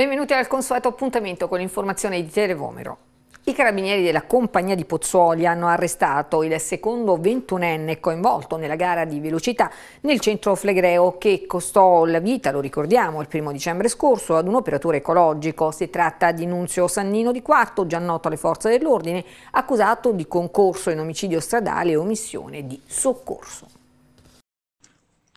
Benvenuti al consueto appuntamento con l'informazione di Televomero. I carabinieri della compagnia di Pozzuoli hanno arrestato il secondo 21enne coinvolto nella gara di velocità nel centro Flegreo che costò la vita, lo ricordiamo, il primo dicembre scorso ad un operatore ecologico. Si tratta di Nunzio Sannino di Quarto, già noto alle forze dell'ordine, accusato di concorso in omicidio stradale e omissione di soccorso.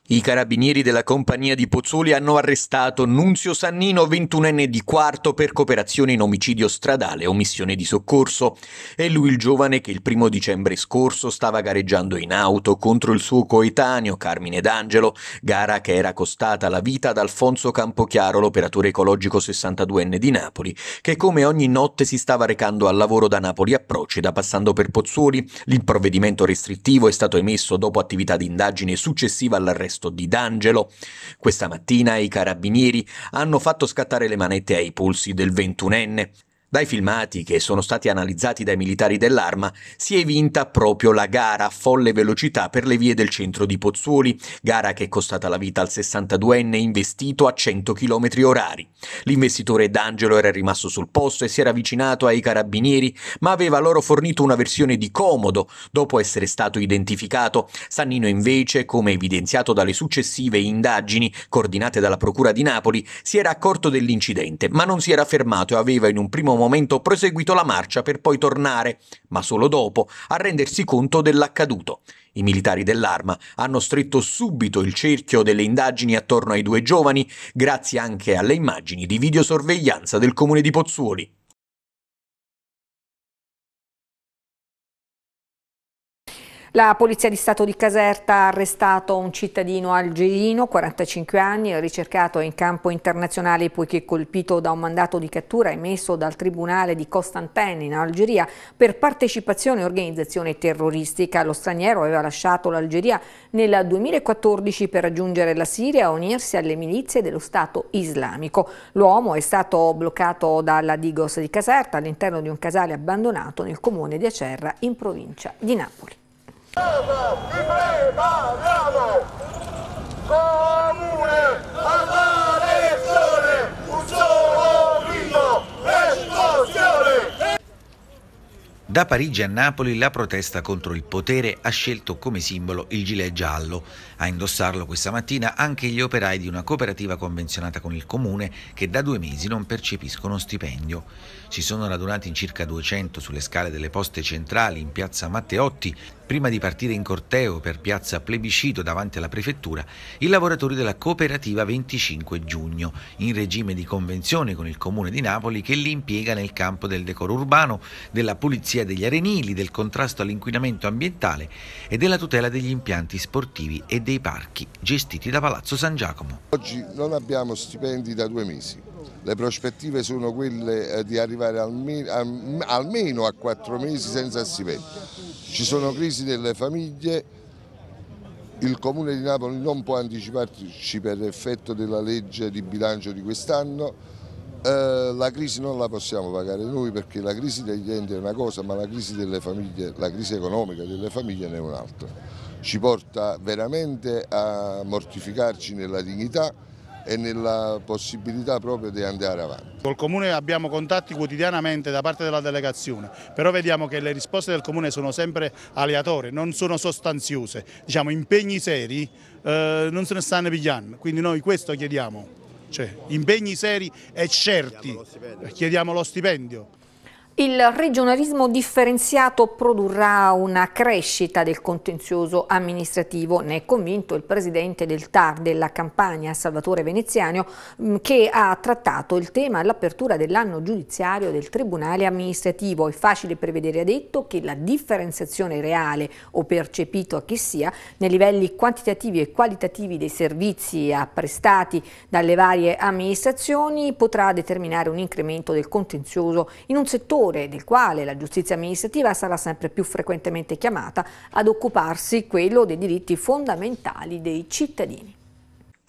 I carabinieri della compagnia di Pozzoli hanno arrestato Nunzio Sannino, 21enne di quarto, per cooperazione in omicidio stradale e omissione di soccorso. È lui il giovane che il primo dicembre scorso stava gareggiando in auto contro il suo coetaneo Carmine D'Angelo, gara che era costata la vita ad Alfonso Campochiaro, l'operatore ecologico 62enne di Napoli, che come ogni notte si stava recando al lavoro da Napoli a Procida, passando per Pozzoli. Il provvedimento restrittivo è stato emesso dopo attività di indagine successiva all'arresto l'arresto di D'Angelo. Questa mattina i carabinieri hanno fatto scattare le manette ai polsi del ventunenne. Dai filmati che sono stati analizzati dai militari dell'arma si è vinta proprio la gara a folle velocità per le vie del centro di Pozzuoli, gara che è costata la vita al 62enne investito a 100 km orari. L'investitore D'Angelo era rimasto sul posto e si era avvicinato ai carabinieri, ma aveva loro fornito una versione di comodo dopo essere stato identificato. Sannino invece, come evidenziato dalle successive indagini coordinate dalla Procura di Napoli, si era accorto dell'incidente, ma non si era fermato e aveva in un primo momento momento proseguito la marcia per poi tornare, ma solo dopo, a rendersi conto dell'accaduto. I militari dell'arma hanno stretto subito il cerchio delle indagini attorno ai due giovani, grazie anche alle immagini di videosorveglianza del comune di Pozzuoli. La Polizia di Stato di Caserta ha arrestato un cittadino algerino, 45 anni, ricercato in campo internazionale poiché colpito da un mandato di cattura emesso dal tribunale di Costantin in Algeria per partecipazione e organizzazione terroristica. Lo straniero aveva lasciato l'Algeria nel 2014 per raggiungere la Siria e unirsi alle milizie dello Stato islamico. L'uomo è stato bloccato dalla Digos di Caserta all'interno di un casale abbandonato nel comune di Acerra in provincia di Napoli. Da Parigi a Napoli la protesta contro il potere ha scelto come simbolo il gilet giallo. A indossarlo questa mattina anche gli operai di una cooperativa convenzionata con il comune che da due mesi non percepiscono stipendio. Si sono radunati in circa 200 sulle scale delle poste centrali in piazza Matteotti prima di partire in corteo per piazza Plebiscito davanti alla prefettura, i lavoratori della cooperativa 25 giugno, in regime di convenzione con il comune di Napoli che li impiega nel campo del decoro urbano, della pulizia degli arenili, del contrasto all'inquinamento ambientale e della tutela degli impianti sportivi e dei parchi gestiti da Palazzo San Giacomo. Oggi non abbiamo stipendi da due mesi le prospettive sono quelle eh, di arrivare almeno a quattro mesi senza stipendio. Ci sono crisi delle famiglie, il Comune di Napoli non può anticiparci per effetto della legge di bilancio di quest'anno, eh, la crisi non la possiamo pagare noi perché la crisi degli enti è una cosa ma la crisi, famiglie, la crisi economica delle famiglie ne è un'altra. Ci porta veramente a mortificarci nella dignità e nella possibilità proprio di andare avanti. Col Comune abbiamo contatti quotidianamente da parte della delegazione, però vediamo che le risposte del Comune sono sempre aleatorie, non sono sostanziose, diciamo impegni seri eh, non se ne stanno pigliando, quindi noi questo chiediamo, cioè impegni seri e certi, chiediamo lo stipendio. Il regionalismo differenziato produrrà una crescita del contenzioso amministrativo, ne è convinto il presidente del TAR della Campania, Salvatore Veneziano, mm, che ha trattato il tema all'apertura dell'anno giudiziario del Tribunale amministrativo. È facile prevedere, ha detto, che la differenziazione reale o percepito che sia nei livelli quantitativi e qualitativi dei servizi apprestati dalle varie amministrazioni potrà determinare un incremento del contenzioso in un settore settore del quale la giustizia amministrativa sarà sempre più frequentemente chiamata ad occuparsi quello dei diritti fondamentali dei cittadini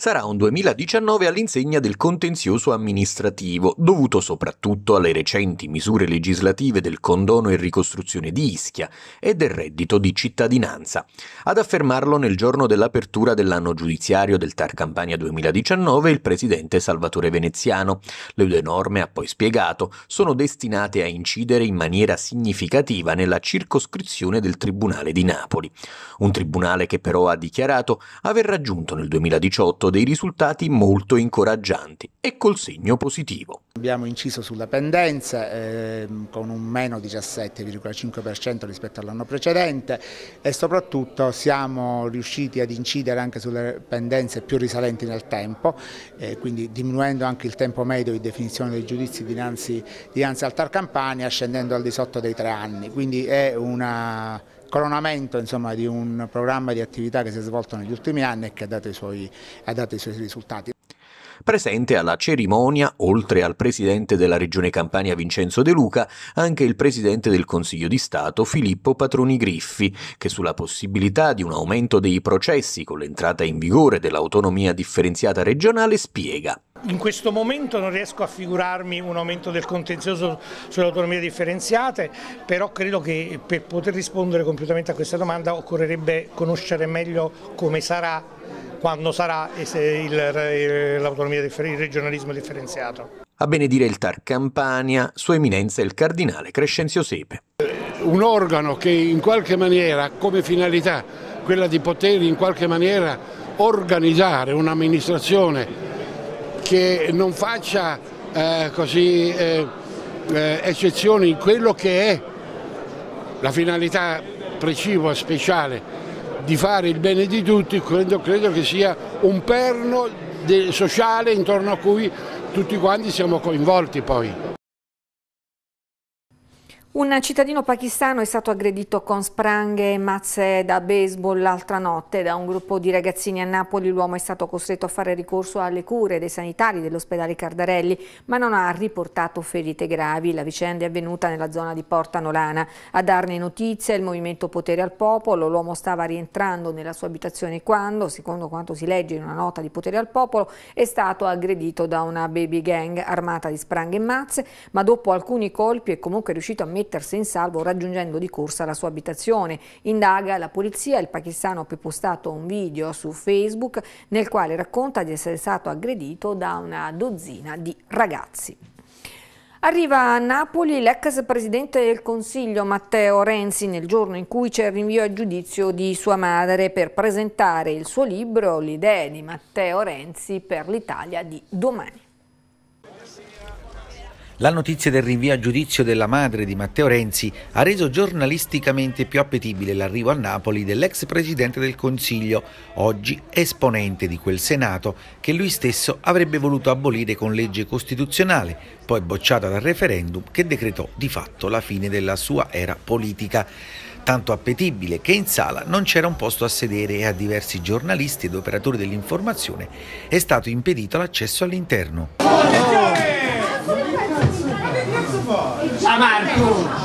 sarà un 2019 all'insegna del contenzioso amministrativo, dovuto soprattutto alle recenti misure legislative del condono e ricostruzione di Ischia e del reddito di cittadinanza. Ad affermarlo nel giorno dell'apertura dell'anno giudiziario del TAR Campania 2019 il presidente Salvatore Veneziano. Le due norme, ha poi spiegato, sono destinate a incidere in maniera significativa nella circoscrizione del Tribunale di Napoli. Un tribunale che però ha dichiarato aver raggiunto nel 2018 dei risultati molto incoraggianti e col segno positivo. Abbiamo inciso sulla pendenza eh, con un meno 17,5% rispetto all'anno precedente e soprattutto siamo riusciti ad incidere anche sulle pendenze più risalenti nel tempo, eh, quindi diminuendo anche il tempo medio di definizione dei giudizi dinanzi, dinanzi al Tar Campania scendendo al di sotto dei tre anni, quindi è una coronamento insomma, di un programma di attività che si è svolto negli ultimi anni e che ha dato i suoi, ha dato i suoi risultati. Presente alla cerimonia, oltre al presidente della Regione Campania Vincenzo De Luca, anche il presidente del Consiglio di Stato Filippo Patroni Griffi, che sulla possibilità di un aumento dei processi con l'entrata in vigore dell'autonomia differenziata regionale spiega in questo momento non riesco a figurarmi un aumento del contenzioso sulle autonomie differenziate, però credo che per poter rispondere completamente a questa domanda occorrerebbe conoscere meglio come sarà, quando sarà l'autonomia, il regionalismo differenziato. A benedire il TAR Campania, Sua Eminenza il Cardinale Crescenzio Sepe. Un organo che in qualche maniera, ha come finalità, quella di poter in qualche maniera organizzare un'amministrazione che non faccia eh, così, eh, eh, eccezioni in quello che è la finalità precipua, speciale di fare il bene di tutti, credo, credo che sia un perno sociale intorno a cui tutti quanti siamo coinvolti poi. Un cittadino pakistano è stato aggredito con spranghe e mazze da baseball l'altra notte da un gruppo di ragazzini a Napoli. L'uomo è stato costretto a fare ricorso alle cure dei sanitari dell'ospedale Cardarelli, ma non ha riportato ferite gravi. La vicenda è avvenuta nella zona di Porta Nolana. A darne notizia il movimento Potere al Popolo. L'uomo stava rientrando nella sua abitazione quando, secondo quanto si legge in una nota di Potere al Popolo, è stato aggredito da una baby gang armata di spranghe e mazze, ma dopo alcuni colpi è comunque riuscito a mettere mettersi in salvo raggiungendo di corsa la sua abitazione. Indaga la polizia, il pakistano ha postato un video su Facebook nel quale racconta di essere stato aggredito da una dozzina di ragazzi. Arriva a Napoli l'ex presidente del Consiglio Matteo Renzi nel giorno in cui c'è il rinvio a giudizio di sua madre per presentare il suo libro L'idea di Matteo Renzi per l'Italia di domani. La notizia del rinvio a giudizio della madre di Matteo Renzi ha reso giornalisticamente più appetibile l'arrivo a Napoli dell'ex presidente del Consiglio, oggi esponente di quel Senato che lui stesso avrebbe voluto abolire con legge costituzionale, poi bocciata dal referendum che decretò di fatto la fine della sua era politica. Tanto appetibile che in sala non c'era un posto a sedere e a diversi giornalisti ed operatori dell'informazione è stato impedito l'accesso all'interno. Oh! Marco!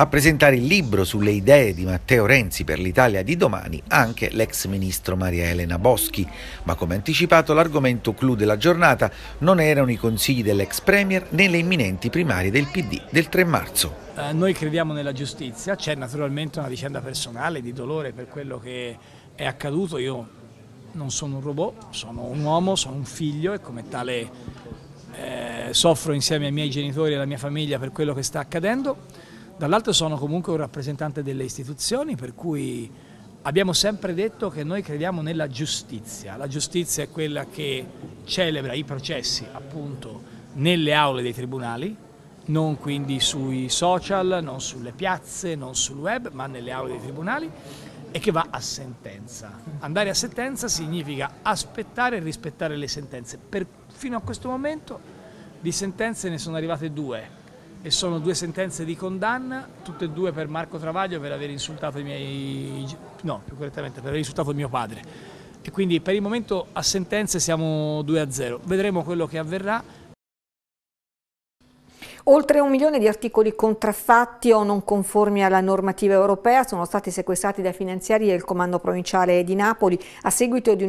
A presentare il libro sulle idee di Matteo Renzi per l'Italia di domani anche l'ex ministro Maria Elena Boschi, ma come anticipato l'argomento clou della giornata non erano i consigli dell'ex premier né le imminenti primarie del PD del 3 marzo eh, noi crediamo nella giustizia, c'è naturalmente una vicenda personale di dolore per quello che è accaduto, io non sono un robot, sono un uomo, sono un figlio e come tale eh, soffro insieme ai miei genitori e alla mia famiglia per quello che sta accadendo. Dall'altro sono comunque un rappresentante delle istituzioni per cui abbiamo sempre detto che noi crediamo nella giustizia. La giustizia è quella che celebra i processi appunto nelle aule dei tribunali, non quindi sui social, non sulle piazze, non sul web, ma nelle aule dei tribunali e che va a sentenza. Andare a sentenza significa aspettare e rispettare le sentenze. Per, fino a questo momento di sentenze ne sono arrivate due e sono due sentenze di condanna, tutte e due per Marco Travaglio per aver insultato i miei... no, più correttamente, per aver insultato mio padre. E quindi per il momento a sentenze siamo 2 a 0. Vedremo quello che avverrà Oltre un milione di articoli contraffatti o non conformi alla normativa europea sono stati sequestrati dai finanziari del Comando Provinciale di Napoli a seguito di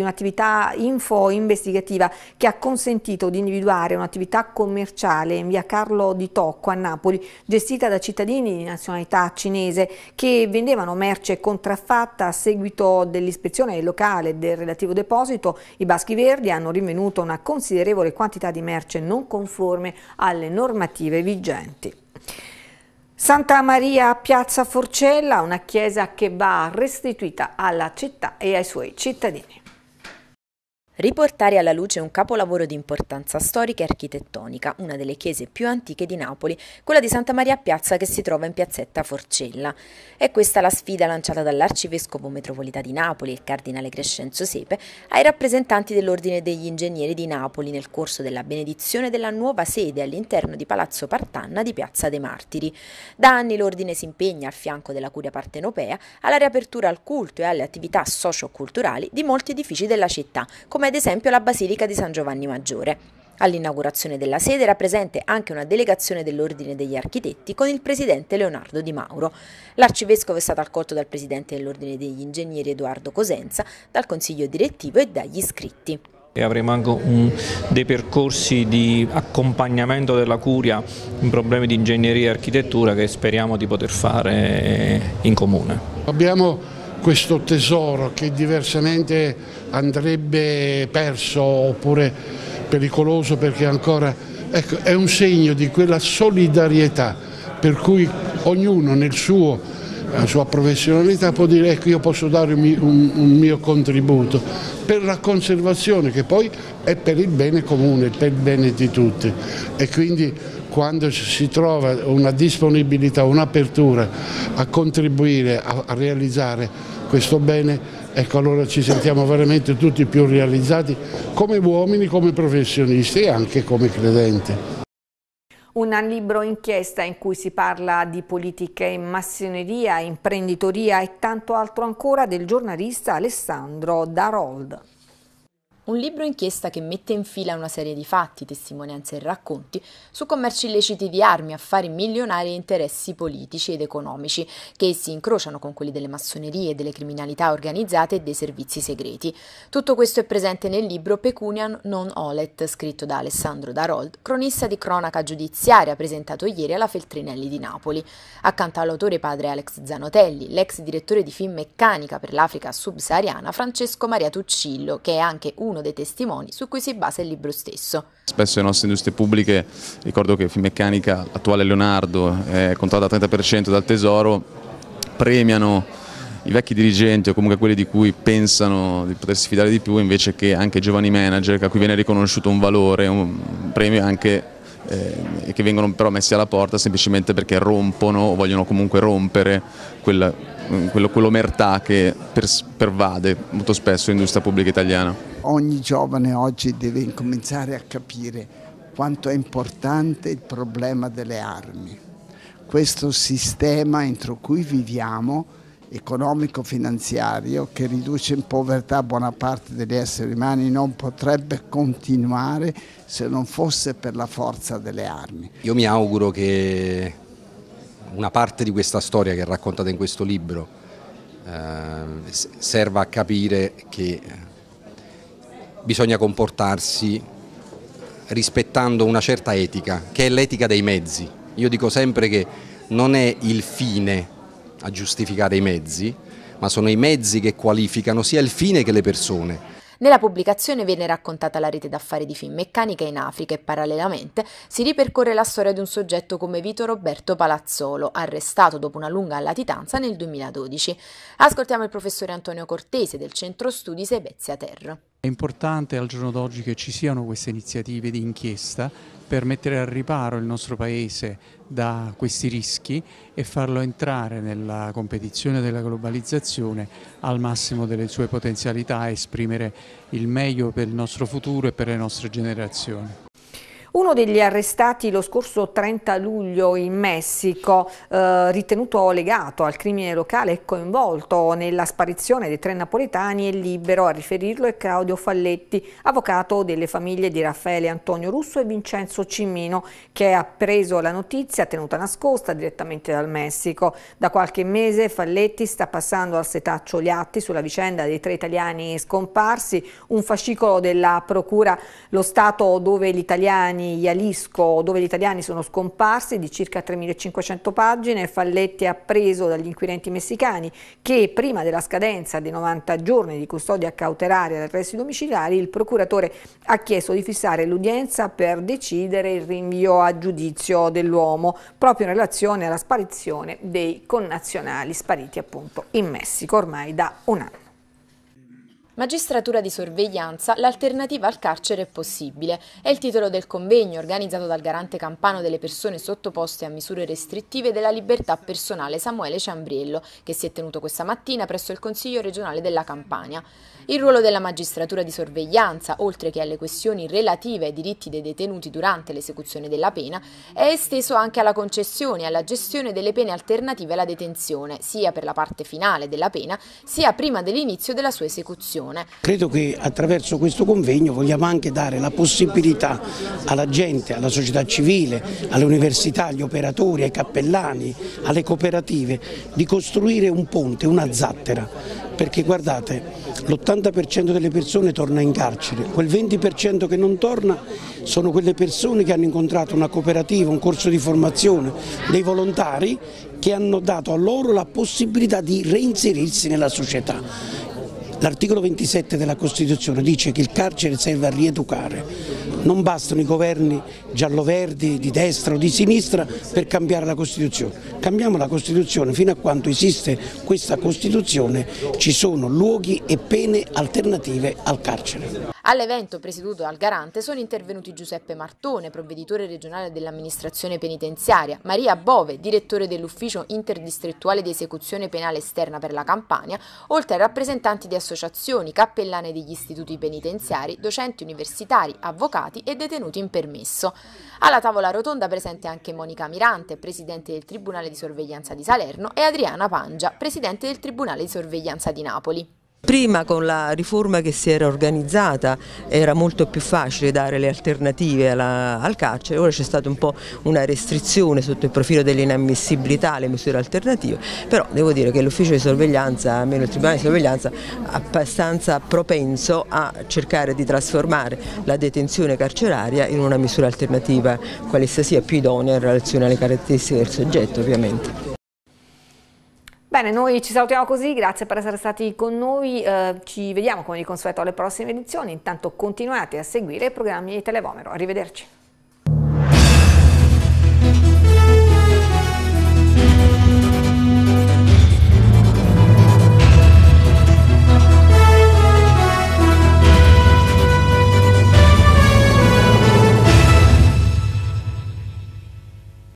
un'attività info investigativa che ha consentito di individuare un'attività commerciale in via Carlo di Tocco a Napoli gestita da cittadini di nazionalità cinese che vendevano merce contraffatta a seguito dell'ispezione locale del relativo deposito. I Baschi Verdi hanno rinvenuto una considerevole quantità di merce non conforme alle normative normative vigenti. Santa Maria a Piazza Forcella, una chiesa che va restituita alla città e ai suoi cittadini. Riportare alla luce un capolavoro di importanza storica e architettonica, una delle chiese più antiche di Napoli, quella di Santa Maria Piazza che si trova in piazzetta Forcella. È questa la sfida lanciata dall'arcivescovo metropolita di Napoli, il cardinale Crescenzo Sepe, ai rappresentanti dell'Ordine degli Ingegneri di Napoli nel corso della benedizione della nuova sede all'interno di Palazzo Partanna di Piazza dei Martiri. Da anni l'Ordine si impegna a fianco della Curia Partenopea alla riapertura al culto e alle attività socio-culturali di molti edifici della città, come ad esempio la Basilica di San Giovanni Maggiore. All'inaugurazione della sede era presente anche una delegazione dell'Ordine degli Architetti con il presidente Leonardo Di Mauro. L'arcivescovo è stato accolto dal presidente dell'Ordine degli Ingegneri Edoardo Cosenza, dal consiglio direttivo e dagli iscritti. E avremo anche un, dei percorsi di accompagnamento della curia in problemi di ingegneria e architettura che speriamo di poter fare in comune. Abbiamo questo tesoro che diversamente andrebbe perso oppure pericoloso perché ancora ecco, è un segno di quella solidarietà per cui ognuno nel suo la sua professionalità può dire ecco io posso dare un, un, un, mio contributo per la conservazione che poi è per il bene comune, per il bene di tutti e quindi quando si trova una disponibilità, un'apertura a contribuire a, realizzare questo bene, ecco allora ci sentiamo veramente tutti più realizzati come uomini, come professionisti e anche come credenti. Un libro inchiesta in cui si parla di politiche, massoneria, imprenditoria e tanto altro ancora del giornalista Alessandro Darold un libro inchiesta che mette in fila una serie di fatti, testimonianze e racconti su commerci illeciti di armi, affari milionari e interessi politici ed economici che si incrociano con quelli delle massonerie, delle criminalità organizzate e dei servizi segreti. Tutto questo è presente nel libro Pecunian non Olet, scritto da Alessandro Darold, cronista di cronaca giudiziaria presentato ieri alla Feltrinelli di Napoli. Accanto all'autore padre Alex Zanotelli, l'ex direttore di film Meccanica per l'Africa subsahariana Francesco Maria Tuccillo, che è anche uno uno dei testimoni su cui si basa il libro stesso. Spesso le nostre industrie pubbliche, ricordo che Fimeccanica, l'attuale Leonardo, è contratta al 30% dal Tesoro, premiano i vecchi dirigenti o comunque quelli di cui pensano di potersi fidare di più invece che anche i giovani manager a cui viene riconosciuto un valore, un premio anche eh, che vengono però messi alla porta semplicemente perché rompono o vogliono comunque rompere quell'omertà quell che pervade molto spesso l'industria pubblica italiana. Ogni giovane oggi deve incominciare a capire quanto è importante il problema delle armi. Questo sistema entro cui viviamo economico-finanziario che riduce in povertà buona parte degli esseri umani non potrebbe continuare se non fosse per la forza delle armi. Io mi auguro che una parte di questa storia che è raccontata in questo libro eh, serva a capire che bisogna comportarsi rispettando una certa etica, che è l'etica dei mezzi. Io dico sempre che non è il fine a giustificare i mezzi, ma sono i mezzi che qualificano sia il fine che le persone. Nella pubblicazione viene raccontata la rete d'affari di Finmeccanica in Africa e parallelamente si ripercorre la storia di un soggetto come Vito Roberto Palazzolo, arrestato dopo una lunga latitanza nel 2012. Ascoltiamo il professore Antonio Cortese del Centro Studi Sebezia Terra. È importante al giorno d'oggi che ci siano queste iniziative di inchiesta per mettere al riparo il nostro Paese da questi rischi e farlo entrare nella competizione della globalizzazione al massimo delle sue potenzialità e esprimere il meglio per il nostro futuro e per le nostre generazioni. Uno degli arrestati lo scorso 30 luglio in Messico, eh, ritenuto legato al crimine locale e coinvolto nella sparizione dei tre napoletani, è libero. A riferirlo è Claudio Falletti, avvocato delle famiglie di Raffaele Antonio Russo e Vincenzo Cimino, che ha preso la notizia tenuta nascosta direttamente dal Messico. Da qualche mese Falletti sta passando al setaccio gli atti sulla vicenda dei tre italiani scomparsi, un fascicolo della Procura, lo Stato dove gli italiani italiani, Jalisco, dove gli italiani sono scomparsi, di circa 3.500 pagine, Falletti ha preso dagli inquirenti messicani che prima della scadenza dei 90 giorni di custodia cautelare ad arresti domiciliari, il procuratore ha chiesto di fissare l'udienza per decidere il rinvio a giudizio dell'uomo, proprio in relazione alla sparizione dei connazionali spariti appunto in Messico ormai da un anno. Magistratura di sorveglianza, l'alternativa al carcere è possibile. È il titolo del convegno organizzato dal garante campano delle persone sottoposte a misure restrittive della libertà personale Samuele Ciambriello, che si è tenuto questa mattina presso il Consiglio regionale della Campania. Il ruolo della magistratura di sorveglianza, oltre che alle questioni relative ai diritti dei detenuti durante l'esecuzione della pena, è esteso anche alla concessione e alla gestione delle pene alternative alla detenzione, sia per la parte finale della pena, sia prima dell'inizio della sua esecuzione. Credo che attraverso questo convegno vogliamo anche dare la possibilità alla gente, alla società civile, alle università, agli operatori, ai cappellani, alle cooperative di costruire un ponte, una zattera perché guardate l'80% delle persone torna in carcere, quel 20% che non torna sono quelle persone che hanno incontrato una cooperativa, un corso di formazione, dei volontari che hanno dato a loro la possibilità di reinserirsi nella società. L'articolo 27 della Costituzione dice che il carcere serve a rieducare, non bastano i governi giallo-verdi, di destra o di sinistra per cambiare la Costituzione. Cambiamo la Costituzione fino a quando esiste questa Costituzione ci sono luoghi e pene alternative al carcere. All'evento presieduto dal garante sono intervenuti Giuseppe Martone, provveditore regionale dell'amministrazione penitenziaria, Maria Bove, direttore dell'ufficio interdistrettuale di esecuzione penale esterna per la Campania, oltre a rappresentanti di associazioni, cappellane degli istituti penitenziari, docenti universitari, avvocati e detenuti in permesso. Alla tavola rotonda presente anche Monica Mirante, presidente del Tribunale di Sorveglianza di Salerno, e Adriana Pangia, presidente del Tribunale di Sorveglianza di Napoli. Prima con la riforma che si era organizzata era molto più facile dare le alternative alla, al carcere, ora c'è stata un po' una restrizione sotto il profilo dell'inammissibilità alle misure alternative, però devo dire che l'ufficio di sorveglianza, almeno il Tribunale di sorveglianza, è abbastanza propenso a cercare di trasformare la detenzione carceraria in una misura alternativa, quale sia più idonea in relazione alle caratteristiche del soggetto ovviamente. Bene, noi ci salutiamo così, grazie per essere stati con noi, eh, ci vediamo come di consueto alle prossime edizioni, intanto continuate a seguire i programmi di Televomero, arrivederci.